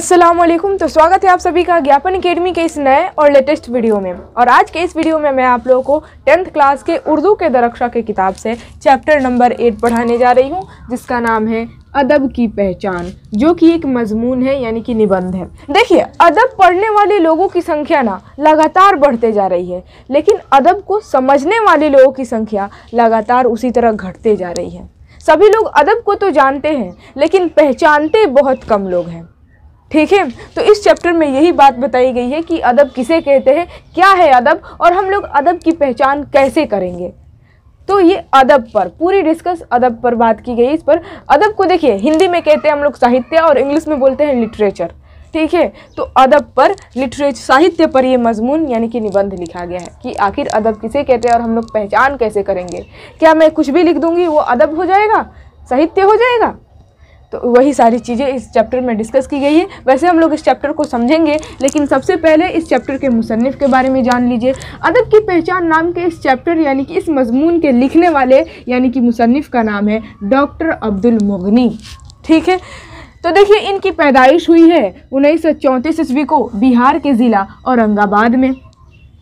असलम तो स्वागत है आप सभी का ज्ञापन अकेडमी के इस नए और लेटेस्ट वीडियो में और आज के इस वीडियो में मैं आप लोगों को टेंथ क्लास के उर्दू के दरक्षा के किताब से चैप्टर नंबर एट पढ़ाने जा रही हूँ जिसका नाम है अदब की पहचान जो कि एक मजमून है यानी कि निबंध है देखिए अदब पढ़ने वाले लोगों की संख्या ना लगातार बढ़ते जा रही है लेकिन अदब को समझने वाले लोगों की संख्या लगातार उसी तरह घटते जा रही है सभी लोग अदब को तो जानते हैं लेकिन पहचानते बहुत कम लोग हैं ठीक है तो इस चैप्टर में यही बात बताई गई है कि अदब किसे कहते हैं क्या है अदब और हम लोग अदब की पहचान कैसे करेंगे तो ये अदब पर पूरी डिस्कस अदब पर बात की गई इस पर अदब को देखिए हिंदी में कहते हैं हम लोग साहित्य और इंग्लिश में बोलते हैं लिटरेचर ठीक है तो अदब पर लिटरेचर साहित्य पर ये मजमून यानी कि निबंध लिखा गया है कि आखिर अदब किसे कहते हैं और हम लोग पहचान कैसे करेंगे क्या मैं कुछ भी लिख दूंगी वो अदब हो जाएगा साहित्य हो जाएगा तो वही सारी चीज़ें इस चैप्टर में डिस्कस की गई है वैसे हम लोग इस चैप्टर को समझेंगे लेकिन सबसे पहले इस चैप्टर के मुसनफ़ के बारे में जान लीजिए अदब की पहचान नाम के इस चैप्टर यानी कि इस मजमून के लिखने वाले यानी कि मुसनफ़ का नाम है डॉक्टर अब्दुल मुगनी ठीक है तो देखिए इनकी पैदाइश हुई है उन्नीस सौ ईस्वी को बिहार के ज़िला औरंगाबाद में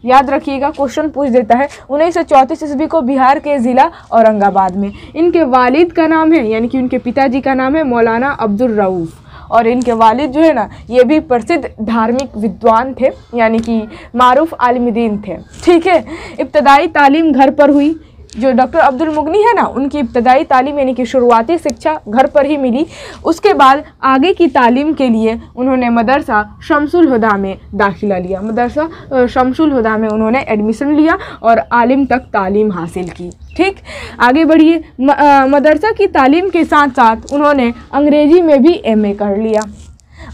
याद रखिएगा क्वेश्चन पूछ देता है उन्नीस सौ चौंतीस ईस्वी को बिहार के ज़िला औरंगाबाद में इनके वालिद का नाम है यानी कि उनके पिताजी का नाम है मौलाना अब्दुल रऊफ़ और इनके वालिद जो है ना ये भी प्रसिद्ध धार्मिक विद्वान थे यानी कि मारूफ आलमदीन थे ठीक है इब्तदाई तालीम घर पर हुई जो डॉक्टर अब्दुल मुगनी है ना उनकी इब्तदाई तालीम यानी कि शुरुआती शिक्षा घर पर ही मिली उसके बाद आगे की तालीम के लिए उन्होंने मदरसा शमसुल हुदा में दाखिला लिया मदरसा शमसुल हुदा में उन्होंने एडमिशन लिया और आलिम तक तालीम हासिल की ठीक आगे बढ़िए मदरसा की तालीम के साथ साथ उन्होंने अंग्रेज़ी में भी ए कर लिया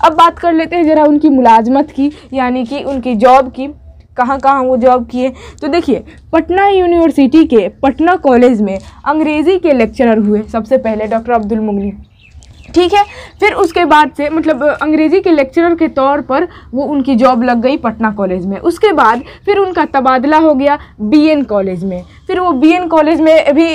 अब बात कर लेते हैं ज़रा उनकी मुलाजमत की यानी कि उनकी जॉब की कहाँ कहाँ वो जॉब किए तो देखिए पटना यूनिवर्सिटी के पटना कॉलेज में अंग्रेज़ी के लेक्चरर हुए सबसे पहले डॉक्टर अब्दुल मुगनी ठीक है फिर उसके बाद से मतलब अंग्रेज़ी के लेक्चरर के तौर पर वो उनकी जॉब लग गई पटना कॉलेज में उसके बाद फिर उनका तबादला हो गया बीएन कॉलेज में फिर वो बीएन कॉलेज में भी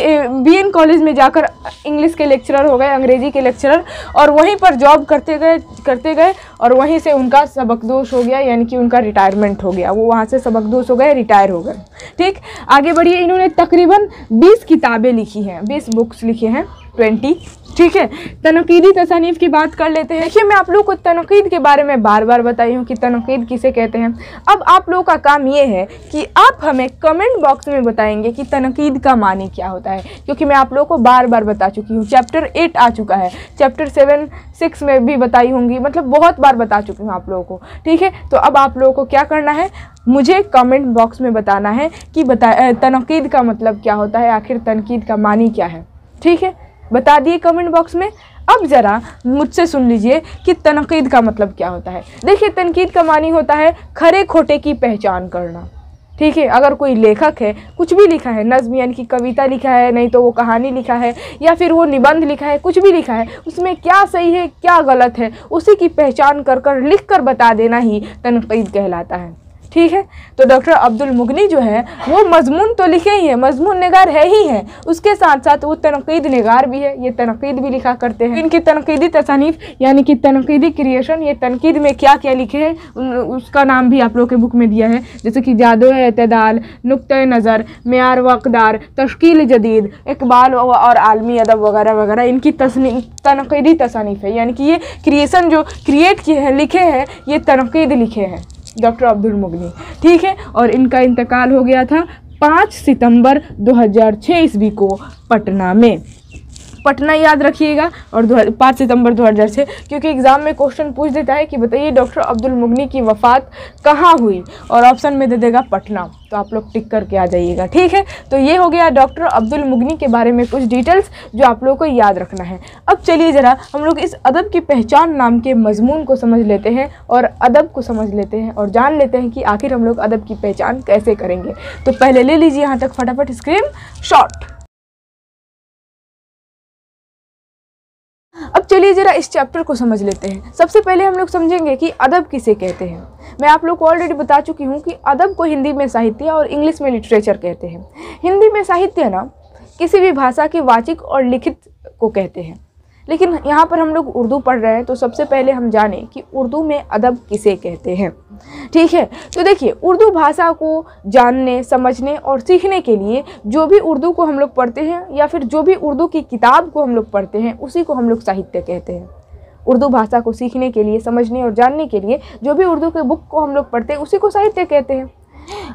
बीएन कॉलेज में जाकर इंग्लिश के लेक्चरर हो गए अंग्रेज़ी के लेक्चरर और वहीं पर जॉब करते गए करते गए और वहीं से उनका सबकदोश हो गया यानी कि उनका रिटायरमेंट हो गया वो वहाँ से सबकदोश हो गए रिटायर हो गए ठीक आगे बढ़िए इन्होंने तकरीबन बीस किताबें लिखी हैं बीस बुक्स लिखे हैं ट्वेंटी ठीक है तनकीदी तसानीफ की बात कर लेते हैं देखिए मैं आप लोग को तनकीद के बारे में बार बार बताई हूँ कि तनकीद किसे कहते हैं अब आप लोगों का काम ये है कि आप हमें कमेंट बॉक्स में बताएंगे कि तनकीद का मानी क्या होता है क्योंकि मैं आप लोगों को बार बार बता चुकी हूँ चैप्टर एट आ चुका है चैप्टर सेवन सिक्स में भी बताई होंगी मतलब बहुत बार बता चुकी हूँ आप लोगों को ठीक है तो अब आप लोगों को क्या करना है मुझे कमेंट बॉक्स में बताना है कि बता तनकीद का मतलब क्या होता है आखिर तनकीद का मानी क्या है ठीक है बता दिए कमेंट बॉक्स में अब ज़रा मुझसे सुन लीजिए कि तनकीद का मतलब क्या होता है देखिए तनकीद का मानी होता है खरे खोटे की पहचान करना ठीक है अगर कोई लेखक है कुछ भी लिखा है नज़म यानी कि कविता लिखा है नहीं तो वो कहानी लिखा है या फिर वो निबंध लिखा है कुछ भी लिखा है उसमें क्या सही है क्या गलत है उसी की पहचान कर कर लिख कर बता देना ही तनकीद कहलाता है ठीक है तो डॉक्टर अब्दुल मुगनी जो है वो मजमून तो लिखे ही है मजमून नगार है ही है उसके साथ साथ वो तनकीद नगार भी है ये तनकीद भी लिखा करते हैं इनकी तनकीदी तसानीफ यानी कि तनकीदी क्रिएशन ये तनकीद में क्या क्या लिखे हैं उसका नाम भी आप लोग के बुक में दिया है जैसे कि जादो अतदाल नुक़ नज़र मैार वकदार तश्कील जदीद इकबाल और आलमी अदब वगैरह वगैरह इनकी तनकीदी तसानीफ है यानी कि ये क्रिएसन जो क्रिएट किए हैं लिखे हैं ये तनकीद लिखे हैं डॉक्टर अब्दुल मुगनी ठीक है और इनका इंतकाल हो गया था पाँच सितंबर 2006 ईस्वी को पटना में पटना याद रखिएगा और दो पाँच सितंबर हज़ार से क्योंकि एग्ज़ाम में क्वेश्चन पूछ देता है कि बताइए डॉक्टर अब्दुल मुगनी की वफ़ात कहाँ हुई और ऑप्शन में दे देगा पटना तो आप लोग टिक करके आ जाइएगा ठीक है तो ये हो गया डॉक्टर अब्दुल मुगनी के बारे में कुछ डिटेल्स जो आप लोगों को याद रखना है अब चलिए ज़रा हम लोग इस अदब की पहचान नाम के मजमून को समझ लेते हैं और अदब को समझ लेते हैं और जान लेते हैं कि आखिर हम लोग अदब की पहचान कैसे करेंगे तो पहले ले लीजिए यहाँ तक फटाफट स्क्रीन शॉट जरा इस चैप्टर को समझ लेते हैं सबसे पहले हम लोग समझेंगे कि अदब किसे कहते हैं मैं आप लोग को ऑलरेडी बता चुकी हूँ कि अदब को हिंदी में साहित्य और इंग्लिश में लिटरेचर कहते हैं हिंदी में साहित्य ना किसी भी भाषा के वाचिक और लिखित को कहते हैं लेकिन यहाँ पर हम लोग उर्दू पढ़ रहे हैं तो सबसे पहले हम जाने कि उर्दू में अदब किसे कहते हैं ठीक है तो देखिए उर्दू भाषा को जानने समझने और सीखने के लिए जो भी उर्दू को हम लोग पढ़ते हैं या फिर जो भी उर्दू की किताब को हम लोग पढ़ते हैं उसी को हम लोग साहित्य कहते हैं उर्दू भाषा को सीखने के लिए समझने और जानने के लिए जो भी उर्दू के बुक को हम लोग पढ़ते हैं उसी को साहित्य कहते हैं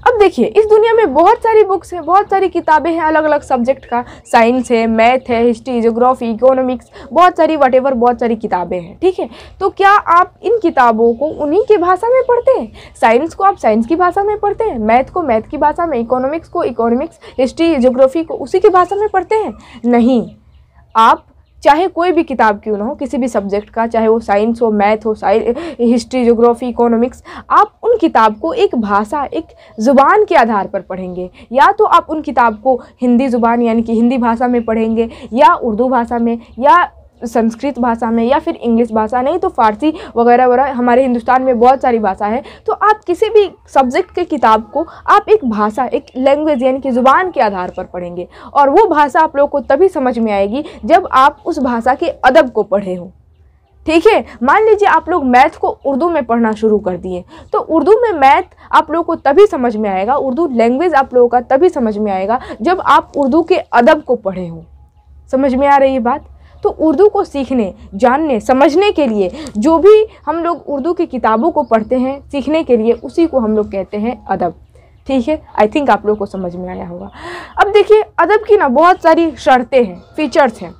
अब देखिए इस दुनिया में बहुत सारी बुक्स हैं बहुत सारी किताबें हैं अलग अलग सब्जेक्ट का साइंस है मैथ है हिस्ट्री जोग्राफी इकोनॉमिक्स बहुत सारी वट बहुत सारी किताबें हैं ठीक है तो क्या आप इन किताबों को उन्हीं की भाषा में पढ़ते हैं साइंस को आप साइंस की भाषा में पढ़ते हैं मैथ को मैथ की भाषा में इकोनॉमिक्स को इकोनॉमिक्स हिस्ट्री जोग्राफी को उसी की भाषा में पढ़ते हैं नहीं आप चाहे कोई भी किताब क्यों ना हो किसी भी सब्जेक्ट का चाहे वो साइंस हो मैथ हो हिस्ट्री जोग्राफी इकोनॉमिक्स आप उन किताब को एक भाषा एक ज़ुबान के आधार पर पढ़ेंगे या तो आप उन किताब को हिंदी ज़ुबान यानी कि हिंदी भाषा में पढ़ेंगे या उर्दू भाषा में या संस्कृत भाषा में या फिर इंग्लिश भाषा नहीं तो फारसी वगैरह वगैरह हमारे हिंदुस्तान में बहुत सारी भाषा है तो आप किसी भी सब्जेक्ट के किताब को आप एक भाषा एक लैंग्वेज यानी कि ज़ुबान के आधार पर पढ़ेंगे और वो भाषा आप लोगों को तभी समझ में आएगी जब आप उस भाषा के अदब को पढ़े हों ठीक है मान लीजिए आप लोग मैथ को उर्दू में पढ़ना शुरू कर दिए तो उर्दू में मैथ आप लोगों को तभी समझ में आएगा उर्दू लैंग्वेज आप लोगों का तभी समझ में आएगा जब आप उर्दू के अदब को पढ़े हों समझ में आ रही है बात तो उर्दू को सीखने जानने समझने के लिए जो भी हम लोग उर्दू की किताबों को पढ़ते हैं सीखने के लिए उसी को हम लोग कहते हैं अदब ठीक है आई थिंक आप लोग को समझ में आया होगा अब देखिए अदब की ना बहुत सारी शर्तें हैं फीचर्स हैं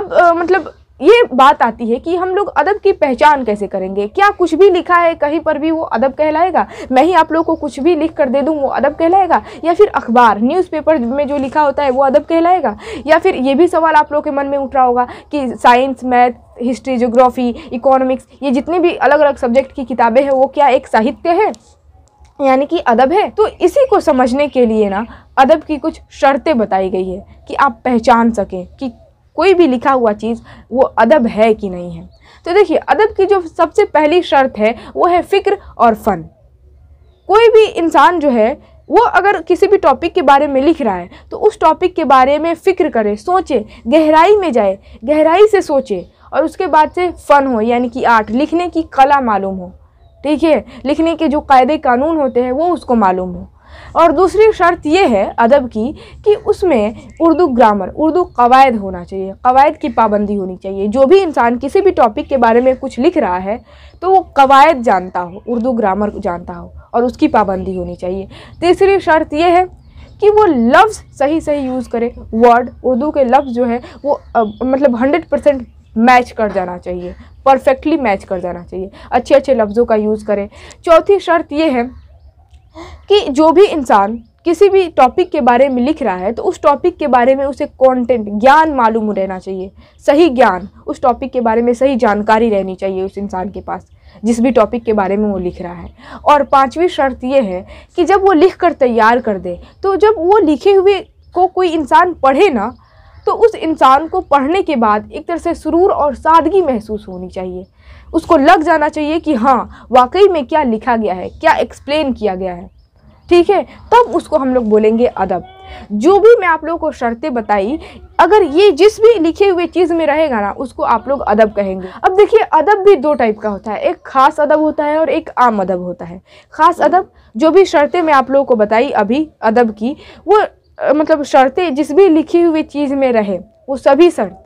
अब आ, मतलब ये बात आती है कि हम लोग अदब की पहचान कैसे करेंगे क्या कुछ भी लिखा है कहीं पर भी वो अदब कहलाएगा मैं ही आप लोगों को कुछ भी लिख कर दे दूँ वो अदब कहलाएगा या फिर अखबार न्यूज़पेपर में जो लिखा होता है वो अदब कहलाएगा या फिर ये भी सवाल आप लोग के मन में उठ रहा होगा कि science math history geography economics ये जितनी भी अलग अलग सब्जेक्ट की किताबें हैं वो क्या एक साहित्य है यानी कि अदब है तो इसी को समझने के लिए ना अदब की कुछ शर्तें बताई गई है कि आप पहचान सकें कि कोई भी लिखा हुआ चीज़ वो अदब है कि नहीं है तो देखिए अदब की जो सबसे पहली शर्त है वो है फ़िक्र और फ़न कोई भी इंसान जो है वो अगर किसी भी टॉपिक के बारे में लिख रहा है तो उस टॉपिक के बारे में फ़िक्र करे सोचे गहराई में जाए गहराई से सोचे और उसके बाद से फ़न हो यानी कि आर्ट लिखने की कला मालूम हो ठीक है लिखने के जो कायदे कानून होते हैं वो उसको मालूम हो और दूसरी शर्त यह है अदब की कि उसमें उर्दू ग्रामर उर्दू कवायद होना चाहिए कवायद की पाबंदी होनी चाहिए जो भी इंसान किसी भी टॉपिक के बारे में कुछ लिख रहा है तो वो कवायद जानता हो उर्दू ग्रामर जानता हो और उसकी पाबंदी होनी चाहिए तीसरी शर्त यह है कि वो लफ्ज़ सही सही यूज़ करे वर्ड उर्दू के लफ्ज़ जो है वो आ, मतलब हंड्रेड परसेंट मैच कर जाना चाहिए परफेक्टली मैच कर जाना चाहिए अच्छे अच्छे लफ्ज़ों का यूज़ करें चौथी शर्त यह है कि जो भी इंसान किसी भी टॉपिक के बारे में लिख रहा है तो उस टॉपिक के बारे में उसे कंटेंट ज्ञान मालूम रहना चाहिए सही ज्ञान उस टॉपिक के बारे में सही जानकारी रहनी चाहिए उस इंसान के पास जिस भी टॉपिक के बारे में वो लिख रहा है और पांचवी शर्त ये है कि जब वो लिख कर तैयार कर दे तो जब वो लिखे हुए को कोई इंसान पढ़े ना तो उस इंसान को पढ़ने के बाद एक तरह से सुरूर और सादगी महसूस होनी चाहिए उसको लग जाना चाहिए कि हाँ वाकई में क्या लिखा गया है क्या एक्सप्लेन किया गया है ठीक है तब उसको हम लोग बोलेंगे अदब जो भी मैं आप लोगों को शर्तें बताई अगर ये जिस भी लिखे हुए चीज़ में रहेगा ना उसको आप लोग अदब कहेंगे अब देखिए अदब भी दो टाइप का होता है एक ख़ास अदब होता है और एक आम अदब होता है ख़ास अदब जो भी शर्तें मैं आप लोगों को बताई अभी अदब की वो मतलब शर्तें जिस भी लिखी हुई चीज़ में रहे वो सभी शर्त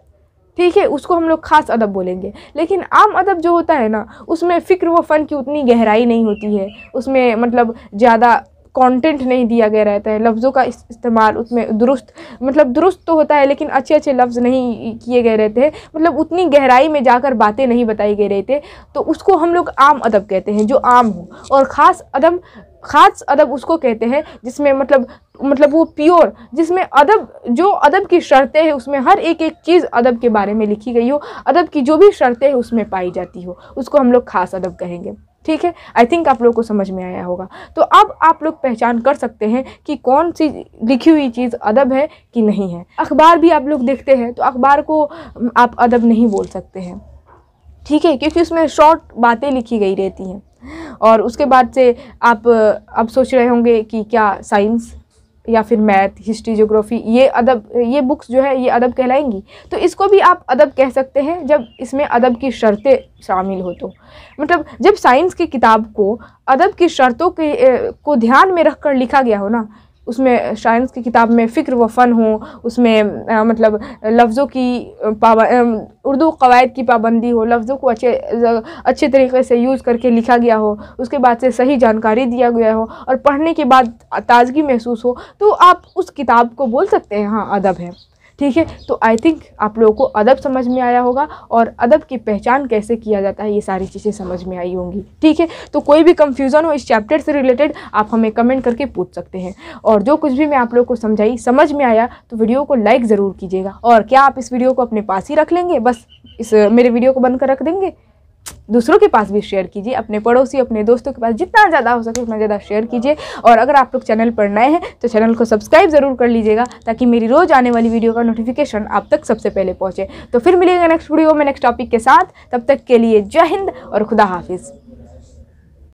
ठीक है उसको हम लोग खास अदब बोलेंगे लेकिन आम अदब जो होता है ना उसमें फ़िक्र व फ़न की उतनी गहराई नहीं होती है उसमें मतलब ज़्यादा कंटेंट नहीं दिया गया रहता है लफ्ज़ों का इस्तेमाल उसमें दुरुस्त मतलब दुरुस्त तो होता है लेकिन अच्छे अच्छे लफ्ज़ नहीं किए गए रहते हैं मतलब उतनी गहराई में जाकर बातें नहीं बताई गई रहती तो उसको हम लोग आम अदब कहते हैं जो आम हो और ख़ास अदब ख़ास अदब उसको कहते हैं जिसमें मतलब मतलब वो प्योर जिसमें अदब जो अदब की शर्तें हैं उसमें हर एक एक चीज़ अदब के बारे में लिखी गई हो अदब की जो भी शर्तें हैं उसमें पाई जाती हो उसको हम लोग ख़ास अदब कहेंगे ठीक है आई थिंक आप लोग को समझ में आया होगा तो अब आप लोग पहचान कर सकते हैं कि कौन सी लिखी हुई चीज़ अदब है कि नहीं है अखबार भी आप लोग देखते हैं तो अखबार को आप अदब नहीं बोल सकते हैं ठीक है क्योंकि उसमें शॉर्ट बातें लिखी गई रहती हैं और उसके बाद से आप अब सोच रहे होंगे कि क्या साइंस या फिर मैथ हिस्ट्री जोग्राफी ये अदब ये बुक्स जो है ये अदब कहलाएंगी तो इसको भी आप अदब कह सकते हैं जब इसमें अदब की शर्तें शामिल हो तो मतलब जब साइंस की किताब को अदब की शर्तों के को ध्यान में रख कर लिखा गया हो ना उसमें साइंस की किताब में फ़िक्र व फ़न हो उसमें आ, मतलब लफ्ज़ों की पाबंद उर्दू कवायद की पाबंदी हो लफ्ज़ों को अच्छे अच्छे तरीके से यूज़ करके लिखा गया हो उसके बाद से सही जानकारी दिया गया हो और पढ़ने के बाद ताज़गी महसूस हो तो आप उस किताब को बोल सकते हैं हाँ अदब है ठीक है तो आई थिंक आप लोगों को अदब समझ में आया होगा और अदब की पहचान कैसे किया जाता है ये सारी चीज़ें समझ में आई होंगी ठीक है तो कोई भी कंफ्यूज़न हो इस चैप्टर से रिलेटेड आप हमें कमेंट करके पूछ सकते हैं और जो कुछ भी मैं आप लोग को समझाई समझ में आया तो वीडियो को लाइक ज़रूर कीजिएगा और क्या आप इस वीडियो को अपने पास ही रख लेंगे बस इस मेरे वीडियो को बंद कर रख देंगे दूसरों के पास भी शेयर कीजिए अपने पड़ोसी अपने दोस्तों के पास जितना ज़्यादा हो सके उतना ज़्यादा शेयर कीजिए और अगर आप लोग चैनल पर नए हैं तो चैनल को सब्सक्राइब ज़रूर कर लीजिएगा ताकि मेरी रोज़ आने वाली वीडियो का नोटिफिकेशन आप तक सबसे पहले पहुँचे तो फिर मिलेगा नेक्स्ट वीडियो में नेक्स्ट टॉपिक के साथ तब तक के लिए जय हिंद और खुदा हाफिज़